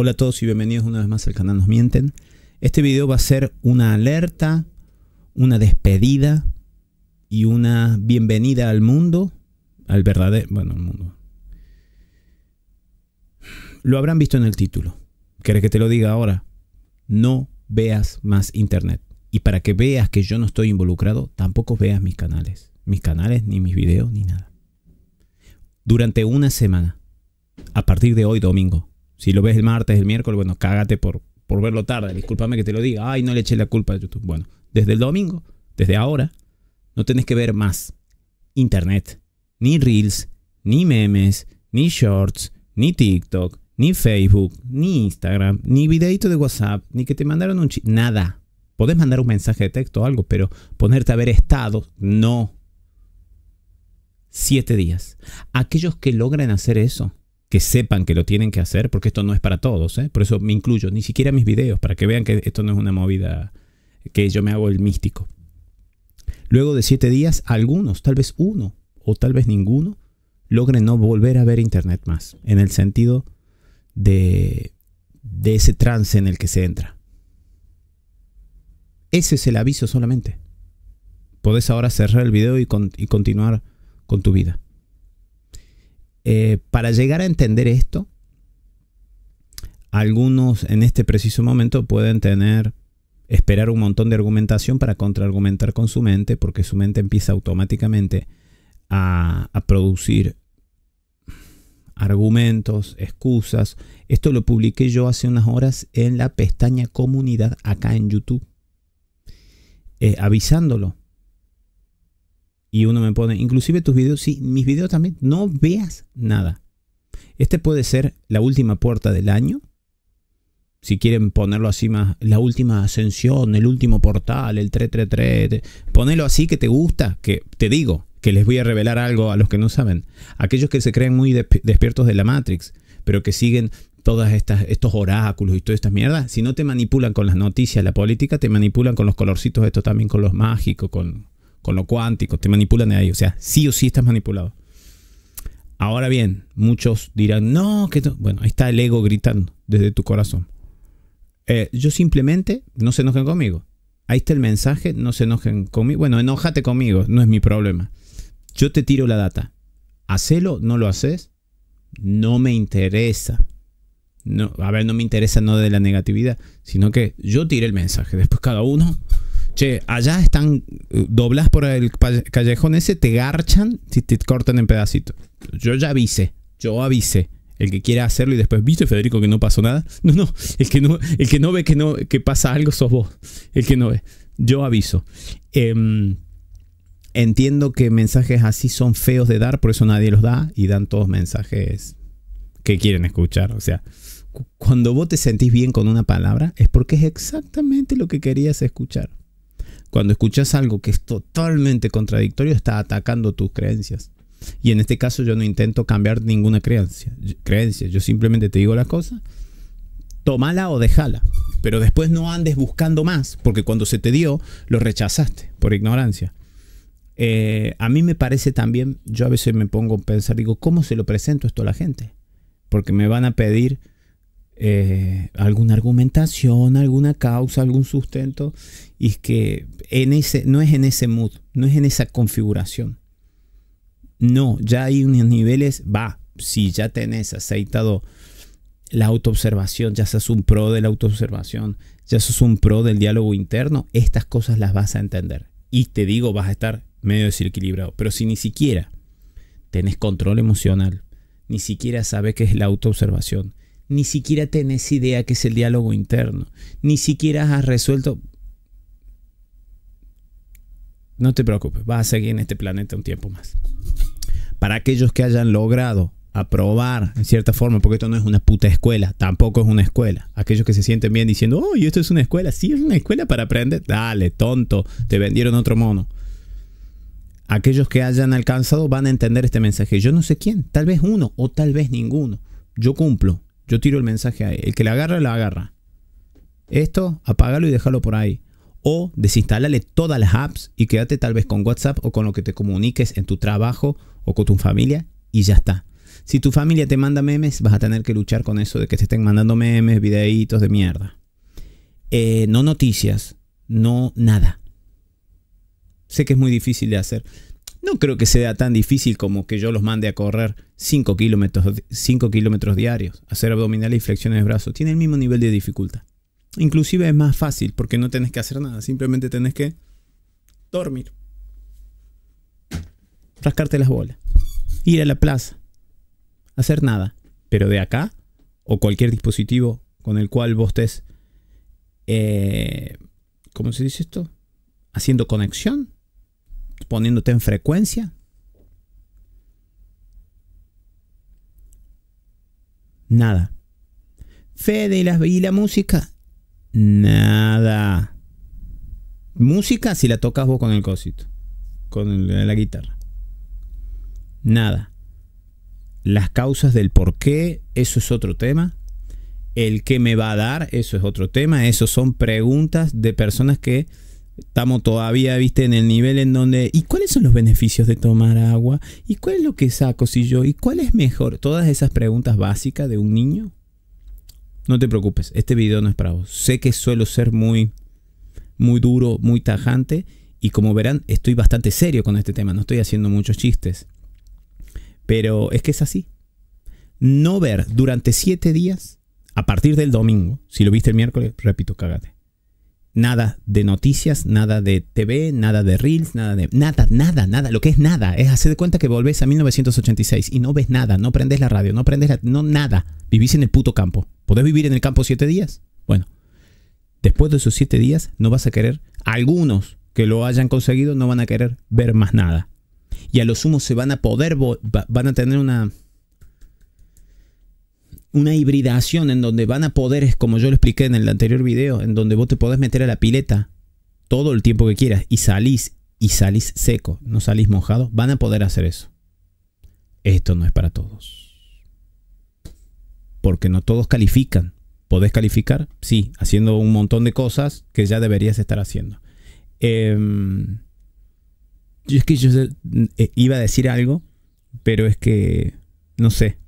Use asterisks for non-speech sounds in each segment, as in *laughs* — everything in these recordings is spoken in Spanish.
Hola a todos y bienvenidos una vez más al canal Nos Mienten. Este video va a ser una alerta, una despedida y una bienvenida al mundo, al verdadero, bueno, al mundo. Lo habrán visto en el título. ¿Quieres que te lo diga ahora? No veas más internet. Y para que veas que yo no estoy involucrado, tampoco veas mis canales. Mis canales, ni mis videos, ni nada. Durante una semana, a partir de hoy domingo, si lo ves el martes, el miércoles, bueno, cágate por, por verlo tarde. Discúlpame que te lo diga. Ay, no le eché la culpa a YouTube. Bueno, desde el domingo, desde ahora, no tenés que ver más internet, ni reels, ni memes, ni shorts, ni TikTok, ni Facebook, ni Instagram, ni videito de WhatsApp, ni que te mandaron un chiste. Nada. Podés mandar un mensaje de texto o algo, pero ponerte a ver estado no. Siete días. Aquellos que logran hacer eso que sepan que lo tienen que hacer, porque esto no es para todos, ¿eh? por eso me incluyo, ni siquiera mis videos, para que vean que esto no es una movida que yo me hago el místico. Luego de siete días, algunos, tal vez uno o tal vez ninguno, logren no volver a ver Internet más, en el sentido de, de ese trance en el que se entra. Ese es el aviso solamente. Podés ahora cerrar el video y continuar con tu vida. Eh, para llegar a entender esto, algunos en este preciso momento pueden tener, esperar un montón de argumentación para contraargumentar con su mente, porque su mente empieza automáticamente a, producir argumentos, excusas. Esto lo publiqué yo hace unas horas en la pestaña comunidad acá en YouTube, eh, avisándolo y uno me pone, inclusive tus videos, sí, mis videos también, no veas nada. Este puede ser la última puerta del año. Si quieren ponerlo así más, la última ascensión, el último portal, el 333, ponelo así que te gusta, que te digo, que les voy a revelar algo a los que no saben. Aquellos que se creen muy despiertos de la Matrix, pero que siguen todos estos oráculos y todas estas mierdas, si no te manipulan con las noticias, la política, te manipulan con los colorcitos esto también, con los mágicos, con, con lo cuántico, te manipulan ahí, o sea, sí o sí estás manipulado. Ahora bien, muchos dirán, no, que Bueno, ahí está el ego gritando desde tu corazón. Eh, yo simplemente, no se enojen conmigo. Ahí está el mensaje, no se enojen conmigo. Bueno, enójate conmigo, no es mi problema. Yo te tiro la data. Hacelo, no lo haces. No me interesa. No, a ver, no me interesa no de la negatividad, sino que yo tire el mensaje. Después cada uno che, allá están, eh, doblas por el callejón ese, te garchan si te cortan en pedacitos. Yo ya avise, yo avise. El que quiera hacerlo y después, ¿viste Federico que no pasó nada? *laughs* No, no, el que no, el que no ve que, no, que pasa algo sos vos, el que no ve. Yo aviso. Em, entiendo que mensajes así son feos de dar, por eso nadie los da y dan todos mensajes que quieren escuchar. O sea, cuando vos te sentís bien con una palabra es porque es exactamente lo que querías escuchar. Cuando escuchas algo que es totalmente contradictorio, está atacando tus creencias. Y en este caso yo no intento cambiar ninguna creencia. Yo simplemente te digo la cosa, tómala o déjala. Pero después no andes buscando más, porque cuando se te dio, lo rechazaste por ignorancia. Eh, a mí me parece también, yo a veces me pongo a pensar, digo, ¿cómo se lo presento esto a la gente? Porque me van a pedir eh, alguna argumentación, alguna causa, algún sustento, y es que en ese, no es en ese mood, no es en esa configuración. No, ya hay unos niveles, va, si ya tenés aceitado la autoobservación, ya sos un pro de la autoobservación, ya sos un pro del diálogo interno, estas cosas las vas a entender. Y te digo, vas a estar medio desequilibrado. Pero si ni siquiera tenés control emocional, ni siquiera sabes qué es la autoobservación, ni siquiera tenés idea que es el diálogo interno, ni siquiera has resuelto... No te preocupes, vas a seguir en este planeta un tiempo más. Para aquellos que hayan logrado aprobar en cierta forma, porque esto no es una puta escuela, tampoco es una escuela. Aquellos que se sienten bien diciendo, oh, esto es una escuela, sí es una escuela para aprender, dale, tonto, te vendieron otro mono. Aquellos que hayan alcanzado van a entender este mensaje. Yo no sé quién, tal vez uno o tal vez ninguno. Yo cumplo, yo tiro el mensaje ahí. El que le agarra, la agarra. Esto, apágalo y déjalo por ahí. O desinstálale todas las apps y quédate tal vez con WhatsApp o con lo que te comuniques en tu trabajo o con tu familia y ya está. Si tu familia te manda memes, vas a tener que luchar con eso de que te estén mandando memes, videitos de mierda. Eh, no noticias, no nada. Sé que es muy difícil de hacer no creo que sea tan difícil como que yo los mande a correr 5 kilómetros, diarios, hacer abdominales y flexiones de brazos. Tiene el mismo nivel de dificultad. Inclusive es más fácil porque no tenés que hacer nada, simplemente tenés que dormir, rascarte las bolas, ir a la plaza, hacer nada. Pero de acá, o cualquier dispositivo con el cual vos estés, eh, ¿cómo se dice esto? Haciendo conexión poniéndote en frecuencia. Nada. Fede y la, la música. Nada. Música si la tocas vos con el cosito. Con la guitarra. Nada. Las causas del por qué, eso es otro tema. El qué me va a dar, eso es otro tema. Eso son preguntas de personas que estamos todavía, viste, en el nivel en donde, ¿y cuáles son los beneficios de tomar agua? ¿Y cuál es lo que saco si yo? ¿Y cuál es mejor? Todas esas preguntas básicas de un niño. No te preocupes, este video no es para vos. Sé que suelo ser muy, muy duro, muy tajante. Y como verán, estoy bastante serio con este tema, no estoy haciendo muchos chistes. Pero es que es así. No ver durante siete días, a partir del domingo, si lo viste el miércoles, repito, cágate nada de noticias, nada de TV, nada de reels, nada de nada, nada, nada. Lo que es nada es hacer de cuenta que volvés a 1986 y no ves nada, no prendes la radio, no prendes la, no nada. Vivís en el puto campo. ¿Podés vivir en el campo siete días? Bueno, después de esos siete días no vas a querer. Algunos que lo hayan conseguido no van a querer ver más nada. Y a lo sumo se van a poder, van a tener una una hibridación en donde van a poder, como yo lo expliqué en el anterior video, en donde vos te podés meter a la pileta todo el tiempo que quieras y salís y salís seco, no salís mojado, van a poder hacer eso. Esto no es para todos. Porque no todos califican. ¿Podés calificar? Sí, haciendo un montón de cosas que ya deberías estar haciendo. Em, yo es que yo eh, iba a decir algo, pero es que no sé.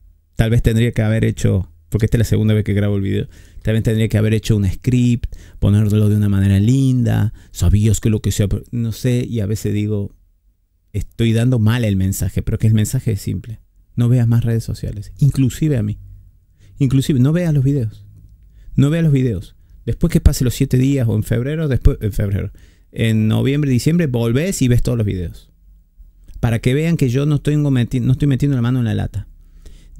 Tal vez tendría que haber hecho, porque esta es la segunda vez que grabo el video, tal vez tendría que haber hecho un script, ponerlo de una manera linda, sabios que lo que sea, no sé, y a veces digo, estoy dando mal el mensaje, pero que el mensaje es simple. No veas más redes sociales, inclusive a mí. Inclusive, no veas los videos. No veas los videos. Después que pase los siete días o en febrero, después, en febrero, en noviembre, diciembre, volvés y ves todos los videos. Para que vean que yo no estoy metiendo la mano en la lata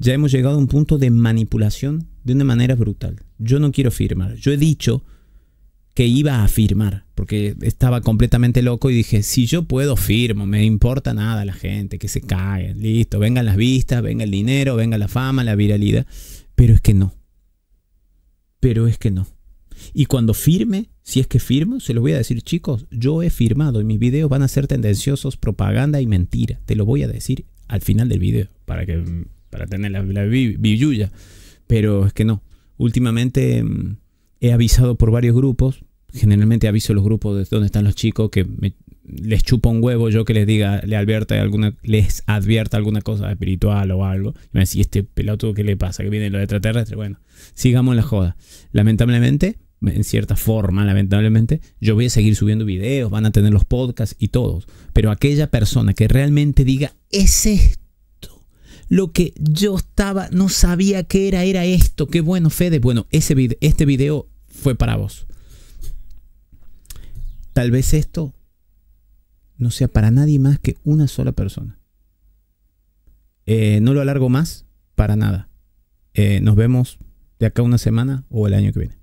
ya hemos llegado a un punto de manipulación de una manera brutal. Yo no quiero firmar. Yo he dicho que iba a firmar, porque estaba completamente loco y dije, si yo puedo firmo, me importa nada la gente, que se caigan. listo, vengan las vistas, venga el dinero, venga la fama, la viralidad, pero es que no, pero es que no. Y cuando firme, si es que firmo, se los voy a decir, chicos, yo he firmado y mis videos van a ser tendenciosos, propaganda y mentira, te lo voy a decir al final del video, para que para tener la, la Pero es que no. Últimamente mm, he avisado por varios grupos. Generalmente aviso los grupos de donde están los chicos que les chupa un huevo yo que les diga, le advierta alguna, les advierta alguna cosa espiritual o algo. Y me decís, este pelotudo, ¿qué le pasa? Que viene lo extraterrestre. Bueno, sigamos la joda. Lamentablemente, en cierta forma, lamentablemente, yo voy a seguir subiendo videos, van a tener los podcasts y todos. Pero aquella persona que realmente diga, ese lo que yo estaba, no sabía qué era, era esto. Qué bueno, Fede. Bueno, ese este video fue para vos. Tal vez esto no sea para nadie más que una sola persona. Eh, no lo alargo más, para nada. Eh, nos vemos de acá una semana o el año que viene.